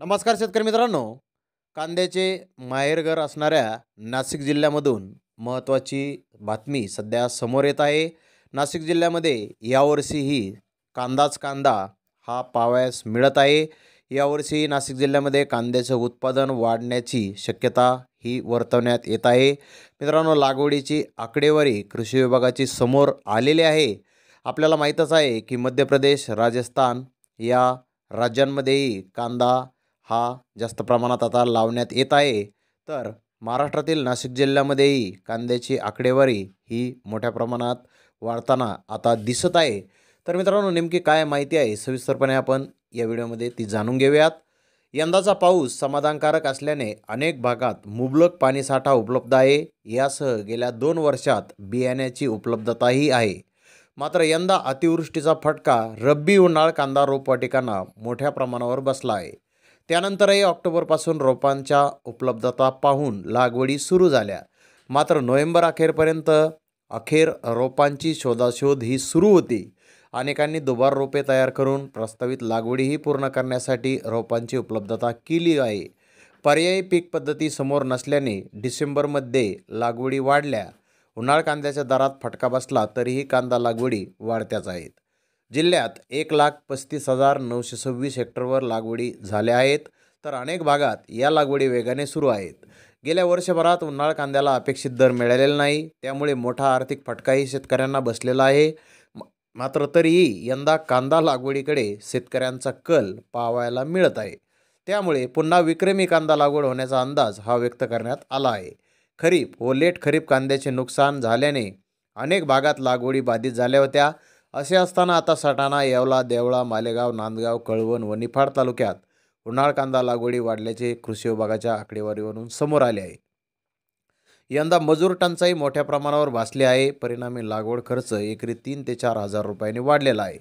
नमस्कार शेतकरी मित्रांनो कांद्याचे माहेरघर असणाऱ्या नाशिक जिल्ह्यामधून महत्त्वाची बातमी सध्या समोर येत आहे नाशिक जिल्ह्यामध्ये यावर्षीही कांदाच कांदा हा पावयास मिळत आहे यावर्षी नाशिक जिल्ह्यामध्ये कांद्याचं उत्पादन वाढण्याची शक्यता ही वर्तवण्यात येत आहे मित्रांनो लागवडीची आकडेवारी कृषी विभागाची समोर आलेली आहे आपल्याला माहीतच आहे की मध्य प्रदेश राजस्थान या राज्यांमध्येही कांदा हा जास्त प्रमाणात आता लावण्यात येत आहे तर महाराष्ट्रातील नाशिक जिल्ह्यामध्येही कांद्याची आकडेवारी ही मोठ्या प्रमाणात वाढताना आता दिसत आहे तर मित्रांनो नेमकी काय माहिती आहे सविस्तरपणे आपण या व्हिडिओमध्ये ती जाणून घेऊयात यंदाचा पाऊस समाधानकारक असल्याने अनेक भागात मुबलक पाणीसाठा उपलब्ध आहे यासह गेल्या दोन वर्षात बियाण्याची उपलब्धताही आहे मात्र यंदा अतिवृष्टीचा फटका रब्बी उन्हाळ कांदा रोपवाटिकांना मोठ्या प्रमाणावर बसला आहे त्यानंतरही ऑक्टोबरपासून रोपांच्या उपलब्धता पाहून लागवडी सुरू झाल्या मात्र नोव्हेंबर अखेरपर्यंत अखेर रोपांची शोधाशोध ही सुरू होती अनेकांनी दुबार रोपे तयार करून प्रस्तावित लागवडीही पूर्ण करण्यासाठी रोपांची उपलब्धता केली आहे पर्यायी पीक पद्धती समोर नसल्याने डिसेंबरमध्ये लागवडी वाढल्या उन्हाळ कांद्याच्या दरात फटका बसला तरीही कांदा लागवडी वाढत्याच आहेत जिल्ह्यात एक लाख पस्तीस हजार नऊशे सव्वीस हेक्टरवर लागवडी झाल्या आहेत तर अनेक भागात या लागवडी वेगाने सुरू आहेत गेल्या वर्षभरात उन्हाळ कांद्याला अपेक्षित दर मिळालेला नाही त्यामुळे मोठा आर्थिक फटकाही शेतकऱ्यांना बसलेला आहे मात्र तरीही यंदा कांदा लागवडीकडे शेतकऱ्यांचा कल पाहायला मिळत आहे त्यामुळे पुन्हा विक्रमी कांदा लागवड होण्याचा अंदाज हा व्यक्त करण्यात आला आहे खरीप व लेट खरीप कांद्याचे नुकसान झाल्याने अनेक भागात लागवडी बाधित झाल्या होत्या असे असताना आता सटाणा येवला देवळा मालेगाव नांदगाव कळवण व निफाड तालुक्यात उन्हाळ कांदा लागवडी वाढल्याचे कृषी विभागाच्या आकडेवारीवरून समोर आले आहे यंदा मजूर टंचाई मोठ्या प्रमाणावर भासली आहे परिणामी लागवड खर्च एकरी तीन ते चार हजार रुपयांनी वाढलेला आहे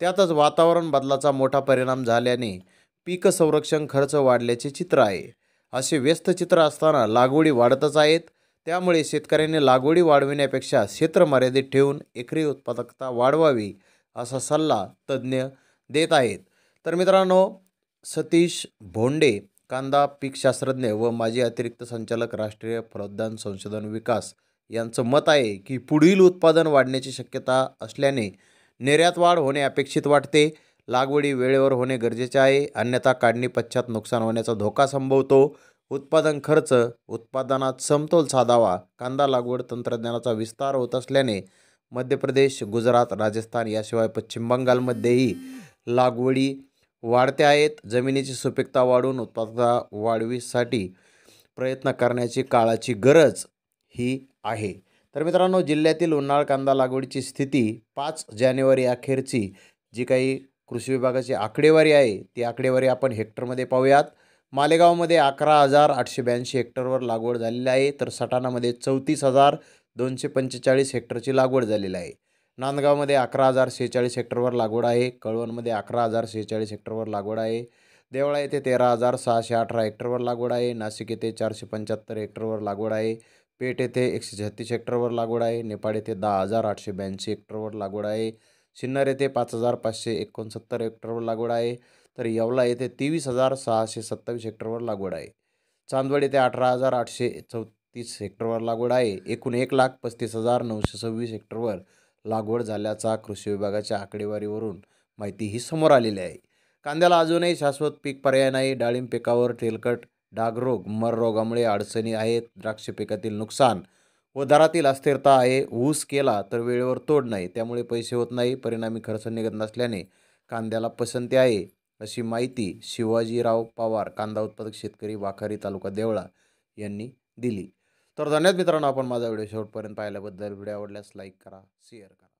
त्यातच वातावरण बदलाचा मोठा परिणाम झाल्याने पीक संरक्षण खर्च वाढल्याचे चित्र आहे असे व्यस्त चित्र असताना लागवडी वाढतच आहेत त्यामुळे शेतकऱ्यांनी लागवडी वाढविण्यापेक्षा क्षेत्र मर्यादित ठेवून एकरी उत्पादकता वाढवावी असा सल्ला तज्ज्ञ देत आहेत तर मित्रांनो सतीश भोंडे कांदा पीकशास्त्रज्ञ व माजी अतिरिक्त संचालक राष्ट्रीय फलोद्यान संशोधन विकास यांचं मत आहे की पुढील उत्पादन वाढण्याची शक्यता असल्याने निर्यात वाढ होणे अपेक्षित वाटते लागवडी वेळेवर होणे गरजेचे आहे अन्यथा काढणी पश्चात नुकसान होण्याचा धोका संभवतो उत्पादन खर्च उत्पादनात समतोल साधावा कांदा लागवड तंत्रज्ञानाचा विस्तार होत असल्याने मध्य प्रदेश गुजरात राजस्थान याशिवाय पश्चिम बंगालमध्येही लागवडी वाढत्या आहेत जमिनीची सुपीकता वाढून उत्पादकता वाढवीसाठी प्रयत्न करण्याची काळाची गरज ही आहे तर मित्रांनो जिल्ह्यातील उन्हाळ कांदा लागवडीची स्थिती पाच जानेवारी अखेरची जी काही कृषी विभागाची आकडेवारी आहे ती आकडेवारी आपण हेक्टरमध्ये पाहूयात मालेगावमध्ये अकरा हजार आठशे ब्याऐंशी हेक्टरवर लागवड झालेली आहे तर सटाणामध्ये चौतीस हजार दोनशे पंचेचाळीस हेक्टरची लागवड झालेली आहे नांदगावमध्ये अकरा हजार सेहेचाळीस हेक्टरवर लागवड आहे कळवणमध्ये अकरा हजार सेहेचाळीस हेक्टरवर लागवड आहे देवळा येथे तेरा हजार सहाशे अठरा हेक्टरवर लागवड आहे नाशिक येथे चारशे पंच्याहत्तर हेक्टरवर लागवड आहे पेठ येथे एकशे छत्तीस हेक्टरवर लागवड आहे नेपाळ येथे दहा हजार आठशे ब्याऐंशी हेक्टरवर लागवड आहे सिन्नर येथे पाच हजार पाचशे एकोणसत्तर हेक्टरवर लागवड आहे तर यवला येथे तेवीस हजार सहाशे सत्तावीस हेक्टरवर लागवड आहे चांदवड येथे अठरा हजार आठशे चौतीस हेक्टरवर लागवड आहे एकूण एक लाख पस्तीस हजार नऊशे सव्वीस हेक्टरवर लागवड झाल्याचा कृषी विभागाच्या आकडेवारीवरून माहिती ही समोर आलेली आहे कांद्याला अजूनही शाश्वत पीक पर्याय नाही डाळिंब पिकावर तेलकट डागरोग मर रोगामुळे अडचणी आहेत द्राक्ष पिकातील नुकसान व दरातील अस्थिरता आहे ऊस केला तर वेळेवर तोड नाही त्यामुळे पैसे होत नाही परिणामी खर्च निघत नसल्याने कांद्याला पसंती आहे अशी माहिती शिवाजीराव पवार कांदा उत्पादक शेतकरी वाखारी तालुका देवळा यांनी दिली तर धन्यवाद मित्रांनो आपण माझा व्हिडिओ शेवटपर्यंत पाहिल्याबद्दल व्हिडिओ आवडल्यास लाईक करा शेअर करा